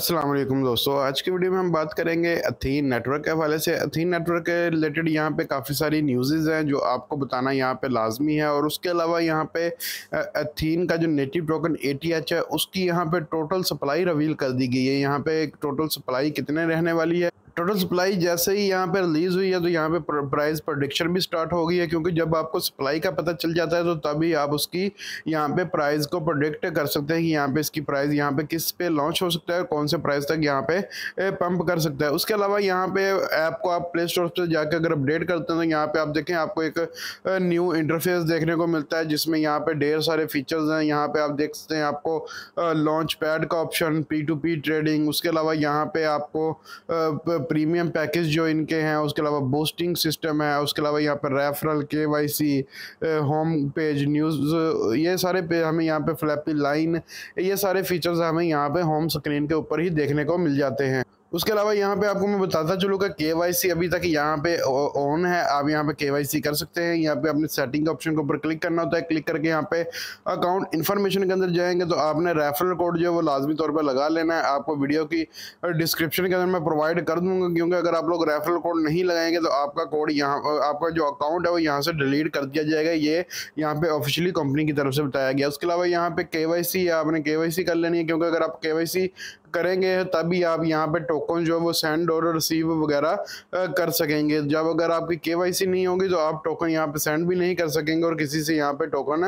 असलम दोस्तों आज की वीडियो में हम बात करेंगे अथीन नेटवर्क के हवाले से अथीन नेटवर्क के रिलेटेड यहाँ पे काफ़ी सारी न्यूज़ हैं जो आपको बताना यहाँ पे लाजमी है और उसके अलावा यहाँ पे अथीन का जो नेटिव टोकन एच है उसकी यहाँ पे टोटल सप्लाई रवील कर दी गई है यहाँ पे टोटल सप्लाई कितने रहने वाली है टोटल सप्लाई जैसे ही यहाँ पे रिलीज़ हुई है तो यहाँ पे प्राइस प्रोडिक्शन भी स्टार्ट हो गई है क्योंकि जब आपको सप्लाई का पता चल जाता है तो तभी आप उसकी यहाँ पे प्राइस को प्रोडिक्ट कर सकते हैं कि यहाँ पे इसकी प्राइस यहाँ पे किस पे लॉन्च हो सकता है और कौन से प्राइस तक यहाँ पे पंप कर सकता है उसके अलावा यहाँ पे ऐप को आप प्ले स्टोर पर जाकर अगर अपडेट करते हैं तो यहाँ पर आप देखें आपको एक न्यू इंटरफेस देखने को मिलता है जिसमें यहाँ पर ढेर सारे फीचर्स हैं यहाँ पर आप देख सकते हैं आपको लॉन्च पैड का option P to P trading उसके अलावा यहाँ पर आपको प्रीमियम पैकेज जो इनके हैं उसके अलावा बोस्टिंग सिस्टम है उसके अलावा यहाँ पर referral K Y C home page news ये सारे पे हमें यहाँ पे फ्लैपी लाइन ये सारे फीचर्स हमें यहाँ पे होम स्क्रीन के ऊपर ही देखने को मिल जाते हैं उसके अलावा यहाँ पे आपको मैं बताता चलूँगा के वाई सी अभी तक यहाँ पे ऑन है आप यहाँ पे के वाई सी कर सकते हैं यहाँ पे अपने सेटिंग के ऑप्शन के ऊपर क्लिक करना होता है क्लिक करके यहाँ पे अकाउंट इन्फॉर्मेशन के अंदर जाएंगे तो आपने रेफरल कोड जो है वो लाजमी तौर पर लगा लेना है आपको वीडियो की डिस्क्रिप्शन के अंदर मैं प्रोवाइड कर दूँगा क्योंकि अगर आप लोग रेफरल कोड नहीं लगाएंगे तो आपका कोड यहाँ आपका जो अकाउंट है वो यहाँ से डिलीट कर दिया जाएगा ये यहाँ पे ऑफिशियली कंपनी की तरफ से बताया गया उसके अलावा यहाँ पे के वाई सी आपने के वाई सी कर लेनी है क्योंकि अगर आप के वाई सी करेंगे तभी आप यहाँ पे टोकन जो है वो सेंड और रिसीव वगैरह कर सकेंगे जब अगर आपकी के नहीं होगी तो आप टोकन यहाँ पे सेंड भी नहीं कर सकेंगे और किसी से यहाँ पे टोकन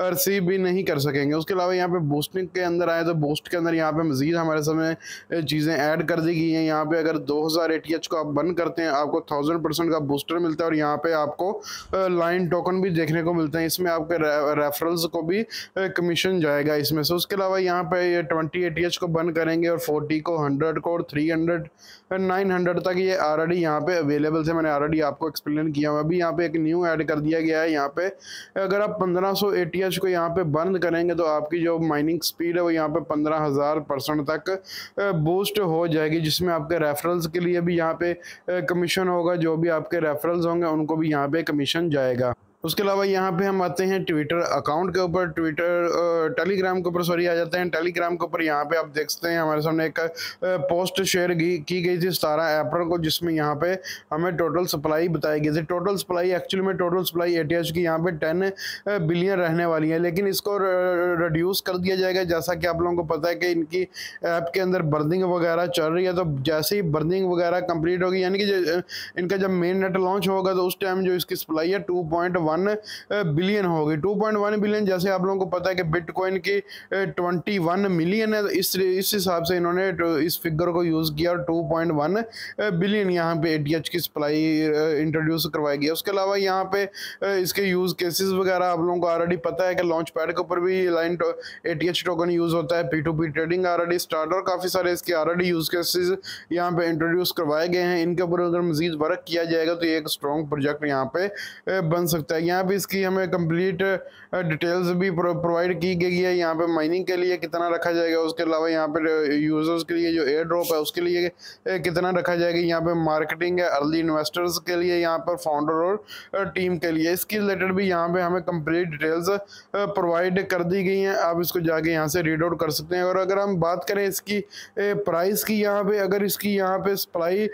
रिसीव भी नहीं कर सकेंगे उसके अलावा यहाँ पे बूस्टिंग के अंदर आए तो बूस्ट के अंदर यहाँ पे मजीद हमारे समय चीज़ें ऐड कर दी गई हैं यहाँ पे अगर टी एच को आप बंद करते हैं आपको थाउजेंड परसेंट का बूस्टर मिलता है और यहाँ पे आपको लाइन टोकन भी देखने को मिलते हैं इसमें आपके रेफरल्स को भी कमीशन जाएगा इसमें से उसके अलावा यहाँ पे ट्वेंटी ए को बंद करेंगे करेंगे और फोर्टी को हंड्रेड को और three hundred and nine hundred तक ये ऑलरेडी यहाँ पे अवेलेबल से मैंने ऑलरेडी आपको एक्सप्लेन किया हुआ अभी यहाँ पे एक न्यू ऐड कर दिया गया है यहाँ पे अगर आप पंद्रह सौ को यहाँ पे बंद करेंगे तो आपकी जो माइनिंग स्पीड है वो यहाँ पे पंद्रह हज़ार परसेंट तक बूस्ट हो जाएगी जिसमें आपके रेफरल्स के लिए भी यहाँ पे कमीशन होगा जो भी आपके रेफरल्स होंगे उनको भी यहाँ पे कमीशन जाएगा उसके अलावा यहाँ पे हम आते हैं ट्विटर अकाउंट के ऊपर ट्विटर टेलीग्राम के ऊपर सॉरी आ जाते हैं टेलीग्राम के ऊपर यहाँ पे आप देख सकते हैं हमारे सामने एक पोस्ट शेयर की गई थी सतारह अप्रैल को जिसमें यहाँ पे हमें टोटल सप्लाई बताई गई थी टोटल सप्लाई एक्चुअली में टोटल सप्लाई ए की यहाँ पे टेन बिलियन रहने वाली है लेकिन इसको रिड्यूस कर दिया जाएगा जैसा कि आप लोगों को पता है कि इनकी ऐप के अंदर बर्निंग वगैरह चल रही है तो जैसे ही बर्निंग वगैरह कंप्लीट होगी यानी कि इनका जब मेन नेट लॉन्च होगा तो उस टाइम जो इसकी सप्लाई है टू पॉइंट 2.1 बिलियन uh, गई 2.1 बिलियन जैसे आप लोगों को पता है कि बिटकॉइन की 21 uh, मिलियन है इस इस हिसाब से इन्होंने uh, इस फिगर को यूज़ किया और 2.1 बिलियन यहाँ पे एटीएच की सप्लाई इंट्रोड्यूस करवाई गई उसके अलावा यहाँ पे इसके यूज़ केसेस वगैरह आप लोगों को ऑलरेडी पता है कि लॉन्च पैड के ऊपर भी लाइन ए टोकन यूज़ होता है P to P trading already start और काफ़ी सारे इसके ऑलरेडी यूज़ केसेस यहाँ पे इंट्रोड्यूस करवाए गए हैं इनके ऊपर अगर मजीद वर्क किया जाएगा तो ये एक स्ट्रॉन्ग प्रोजेक्ट यहाँ पे बन सकता है है यहाँ पे इसकी हमें कंप्लीट डिटेल्स भी प्रोवाइड की गई है यहाँ पे माइनिंग के लिए कितना रखा जाएगा उसके अलावा यहाँ पे यूज़र्स के लिए जो एयर ड्रॉप है उसके लिए कितना रखा जाएगा यहाँ पे मार्केटिंग है अर्ली इन्वेस्टर्स के लिए यहाँ पर फाउंडर और टीम के लिए इसके रिलेटेड भी यहाँ पे हमें कंप्लीट डिटेल्स प्रोवाइड कर दी गई हैं आप इसको जाके यहाँ से रीड आउट कर सकते हैं और अगर हम बात करें इसकी प्राइस की यहाँ पे अगर इसकी यहाँ पे सप्लाई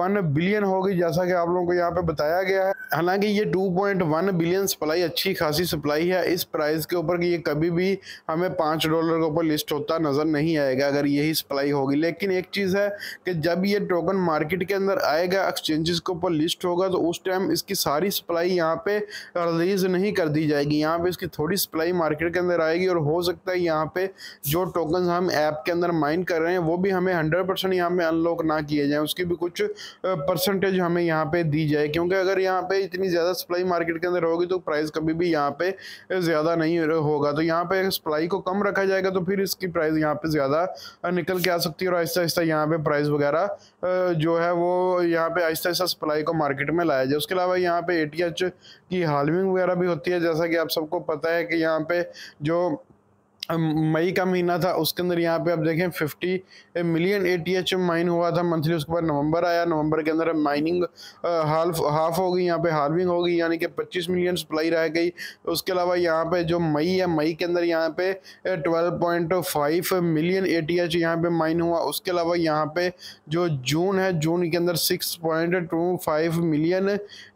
वन बिलियन होगी जैसा कि आप लोगों को यहाँ पे बताया गया है हालांकि ये 2.1 बिलियन सप्लाई अच्छी खासी सप्लाई है इस प्राइस के ऊपर ये कभी भी हमें पाँच डॉलर के ऊपर लिस्ट होता नज़र नहीं आएगा अगर यही सप्लाई होगी लेकिन एक चीज़ है कि जब ये टोकन मार्केट के अंदर आएगा एक्सचेंजेस के ऊपर लिस्ट होगा तो उस टाइम इसकी सारी सप्लाई यहाँ पे रिलीज़ नहीं कर दी जाएगी यहाँ पे इसकी थोड़ी सप्लाई मार्केट के अंदर आएगी और हो सकता है यहाँ पे जो टोकन हम ऐप के अंदर माइन कर रहे हैं वो भी हमें हंड्रेड परसेंट यहाँ पे अनलॉक ना किए जाए उसकी भी कुछ परसेंटेज हमें यहाँ पे दी जाए क्योंकि अगर यहाँ पे इतनी ज़्यादा सप्लाई मार्केट के अंदर होगी तो प्राइस कभी भी यहाँ पे ज़्यादा नहीं होगा तो यहाँ पे सप्लाई को कम रखा जाएगा तो फिर इसकी प्राइस यहाँ पे ज़्यादा निकल के आ सकती है और आहिस्ता आहिस्ता यहाँ पे प्राइस वगैरह जो है वो यहाँ पे आहिस्ता आहिस्ता सप्लाई को मार्केट में लाया जाए उसके अलावा यहाँ पे ए की हालविंग वगैरह भी होती है जैसा कि आप सबको पता है कि यहाँ पे जो मई का महीना था उसके अंदर यहाँ पे आप देखें 50 मिलियन ए टी एच माइन हुआ था मंथली उसके बाद नवंबर आया नवंबर के अंदर माइनिंग हाल्फ हाफ हो गई यहाँ पे हार्विंग हो गई यानी कि 25 मिलियन सप्लाई रह गई उसके अलावा यहाँ पे जो मई है मई के अंदर यहाँ पे 12.5 मिलियन ए टी एच यहाँ पे माइन हुआ उसके अलावा यहाँ पे जो जून है जून के अंदर six million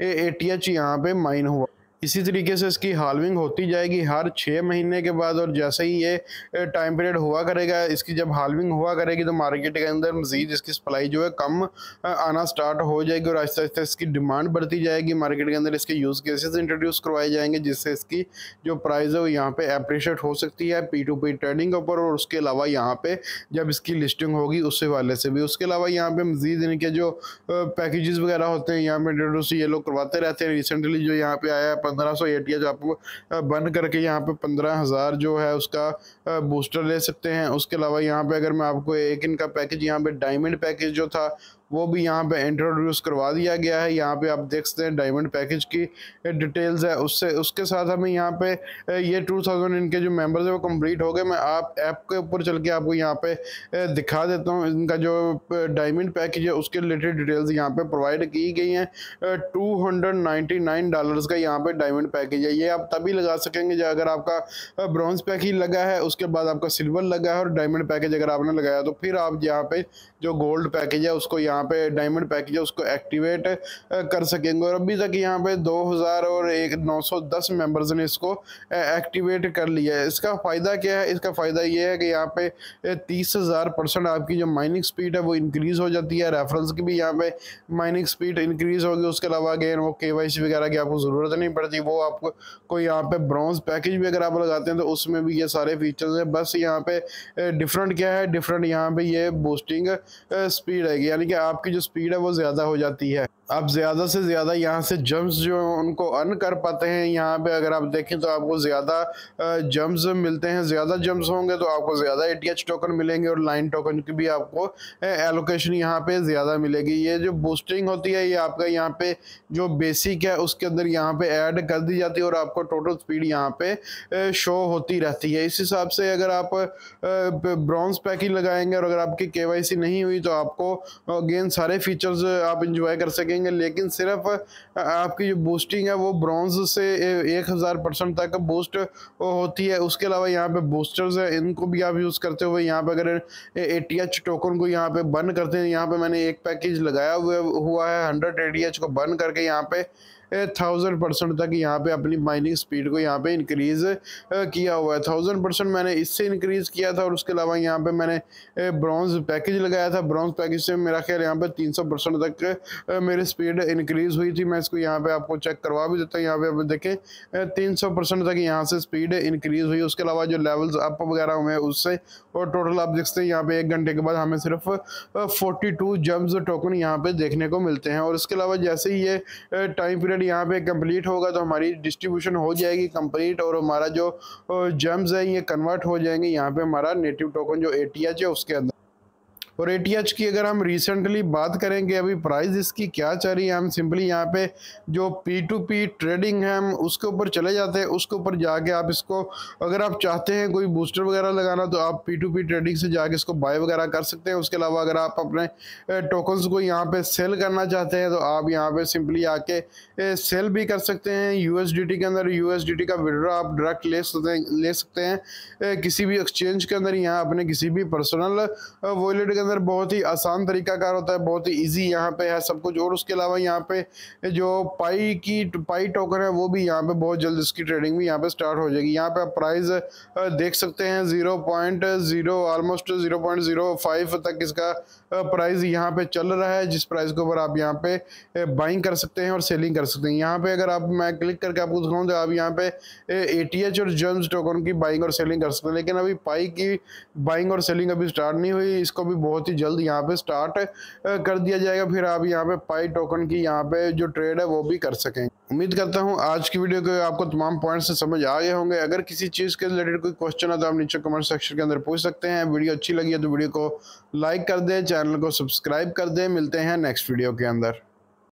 A T H यहाँ पे माइन हुआ इसी तरीके से इसकी हालविंग होती जाएगी हर छः महीने के बाद और जैसे ही ये टाइम पीरियड हुआ करेगा इसकी जब हालविंग हुआ करेगी तो मार्केट के अंदर मज़ीद इसकी सप्लाई जो है कम आना स्टार्ट हो जाएगी और आहिस्ता आहिस्ता इसकी डिमांड बढ़ती जाएगी मार्केट के अंदर इसके यूज़ केसेस इंट्रोड्यूस करवाए जाएंगे जिससे इसकी जो प्राइस है वो यहाँ पर अप्रिशिएट हो सकती है पी टू पी ट्रेडिंग के ऊपर और उसके अलावा यहाँ पर जब इसकी लिस्टिंग होगी उससे वाले से भी उसके अलावा यहाँ पर मज़ीद इनके जो पैकेज वगैरह होते हैं यहाँ पर इंट्रोड्यूस ये लोग करवाते रहते हैं रिसेंटली जो यहाँ पर आया है पंद्रह सौ एटीएच आपको बंद करके यहाँ पे पंद्रह हज़ार जो है उसका बूस्टर ले सकते हैं उसके अलावा यहाँ पे अगर मैं आपको एक इनका पैकेज यहाँ पे डायमंड पैकेज जो था वो भी यहाँ पे इंट्रोड्यूस करवा दिया गया है यहाँ पे आप देख सकते हैं डायमंड पैकेज की डिटेल्स है उससे उसके साथ हमें यहाँ पे ये टू थाउजेंड इनके जो मेंबर्स है वो कम्प्लीट हो गए मैं आप ऐप के ऊपर चल के आपको यहाँ पे दिखा देता हूँ इनका जो डायमंड पैकेज है उसके रिलेटेड डिटेल्स यहाँ पे प्रोवाइड की गई हैं two hundred ninety nine dollars का यहाँ पे डायमंड पैकेज है ये आप तभी लगा सकेंगे जो अगर आपका ब्रॉन्ज पैकेज लगा है उसके बाद आपका सिल्वर लगा है और डायमंड पैकेज अगर आपने लगाया तो फिर आप यहाँ पे जो गोल्ड पैकेज है उसको यहाँ यहाँ पे डायमंड पैकेज है उसको एक्टिवेट कर सकेंगे और अभी तक यहाँ पे 2000 और एक 910 मेंबर्स ने इसको एक्टिवेट कर लिया है इसका फ़ायदा क्या है इसका फ़ायदा ये है कि यहाँ पे तीस हज़ार परसेंट आपकी जो माइनिंग स्पीड है वो इंक्रीज़ हो जाती है रेफरेंस की भी यहाँ पे माइनिंग स्पीड इंक्रीज़ होगी उसके अलावा अगेन वो के वगैरह की आपको ज़रूरत नहीं पड़ती वो आपको कोई यहाँ पे ब्रॉन्ज पैकेज भी अगर आप लगाते हैं तो उसमें भी ये सारे फीचर्स हैं बस यहाँ पे डिफरेंट क्या है डिफरेंट यहाँ पे ये बूस्टिंग स्पीड है यानी कि आप आपकी जो स्पीड है वो ज़्यादा हो जाती है आप ज़्यादा से ज़्यादा यहाँ से जम्प्स जो उनको अर्न कर पाते हैं यहाँ पे अगर आप देखें तो आपको ज़्यादा जम्प्स मिलते हैं ज़्यादा जम्प्स होंगे तो आपको ज़्यादा एटीएच टोकन मिलेंगे और लाइन टोकन की भी आपको एलोकेशन यहाँ पे ज़्यादा मिलेगी ये जो बूस्टिंग होती है ये आपका यहाँ पे जो बेसिक है उसके अंदर यहाँ पे ऐड कर दी जाती है और आपको टोटल स्पीड यहाँ पे शो होती रहती है इस हिसाब से अगर आप ब्रॉन्ज पैकिंग लगाएंगे और अगर आपकी के नहीं हुई तो आपको अगेन सारे फीचर्स आप इंजॉय कर सकेंगे लेकिन सिर्फ आपकी जो बूस्टिंग है वो ब्रॉन्ज से एक हज़ार परसेंट तक बूस्ट होती है उसके अलावा यहाँ पे बूस्टर्स हैं इनको भी आप यूज़ करते हुए यहाँ पे अगर ए टी एच टोकन को यहाँ पे बंद करते हैं यहाँ पे मैंने एक पैकेज लगाया हुआ हुआ है हंड्रेड ए टी एच को बंद करके यहाँ पे थाउजेंड परसेंट तक यहाँ पे अपनी माइनिंग स्पीड को यहाँ पे इंक्रीज़ किया हुआ है थाउजेंड परसेंट मैंने इससे इंक्रीज़ किया था और उसके अलावा यहाँ पे मैंने ब्रॉन्ज पैकेज लगाया था ब्रॉन्ज पैकेज से मेरा ख्याल यहाँ पे तीन सौ परसेंट तक मेरी स्पीड इंक्रीज़ हुई थी मैं इसको यहाँ पे आपको चेक करवा भी देता हूँ यहाँ पे आप देखें तीन सौ परसेंट तक यहाँ से स्पीड इंक्रीज़ हुई उसके अलावा जो लेवल्स अप वगैरह हुए हैं उससे और टोटल आप देखते हैं यहाँ पे एक घंटे के बाद हमें सिर्फ फोर्टी टू जम्स टोकन यहाँ पे देखने को मिलते हैं और इसके अलावा जैसे ही ये टाइम पीरियड यहाँ पे कंप्लीट होगा तो हमारी डिस्ट्रीब्यूशन हो जाएगी कंप्लीट और हमारा जो जम्स है ये कन्वर्ट हो जाएंगे यहाँ पे हमारा नेटिव टोकन जो ए है उसके अंदर और ए की अगर हम रिसेंटली बात करेंगे अभी प्राइस इसकी क्या चल रही है हम सिंपली यहाँ पे जो पी टू पी ट्रेडिंग है हम उसके ऊपर चले जाते हैं उसके ऊपर जाके आप इसको अगर आप चाहते हैं कोई बूस्टर वगैरह लगाना तो आप पी टू पी ट्रेडिंग से जाके इसको बाय वगैरह कर सकते हैं उसके अलावा अगर आप अपने टोकन्स को यहाँ पे सेल करना चाहते हैं तो आप यहाँ पे सिंपली आके सेल भी कर सकते हैं यू के अंदर यू का विड्रा आप डायरेक्ट ले सकते हैं ले सकते हैं किसी भी एक्सचेंज के अंदर यहाँ अपने किसी भी पर्सनल वॉलेट अंदर बहुत ही आसान तरीका कार होता है बहुत ही ईजी यहाँ पे है सब कुछ और उसके अलावा यहाँ पे जो पाई की पाई टोकन है वो भी यहाँ पे बहुत जल्द इसकी ट्रेडिंग भी यहाँ पे स्टार्ट हो जाएगी यहाँ पे आप प्राइस देख सकते हैं zero point zero almost zero point zero five तक इसका प्राइस यहाँ पे चल रहा है जिस प्राइस के ऊपर आप यहाँ पे बाइंग कर सकते हैं और सेलिंग कर सकते हैं यहाँ पे अगर आप मैं क्लिक करके आपको दिखाऊँ तो आप यहाँ पे ए और जर्म्स टोकन की बाइंग और सेलिंग कर सकते हैं लेकिन अभी पाई की बाइंग और सेलिंग अभी स्टार्ट नहीं हुई इसको भी बहुत बहुत ही जल्द यहाँ पे स्टार्ट कर दिया जाएगा फिर आप यहाँ पे पाई टोकन की यहाँ पे जो ट्रेड है वो भी कर सकें उम्मीद करता हूँ आज की वीडियो के आपको तमाम पॉइंट्स समझ आ गए होंगे अगर किसी चीज़ के रिलेटेड कोई क्वेश्चन है तो आप नीचे कमेंट सेक्शन के अंदर पूछ सकते हैं वीडियो अच्छी लगी है तो वीडियो को लाइक कर दें चैनल को सब्सक्राइब कर दें मिलते हैं नेक्स्ट वीडियो के अंदर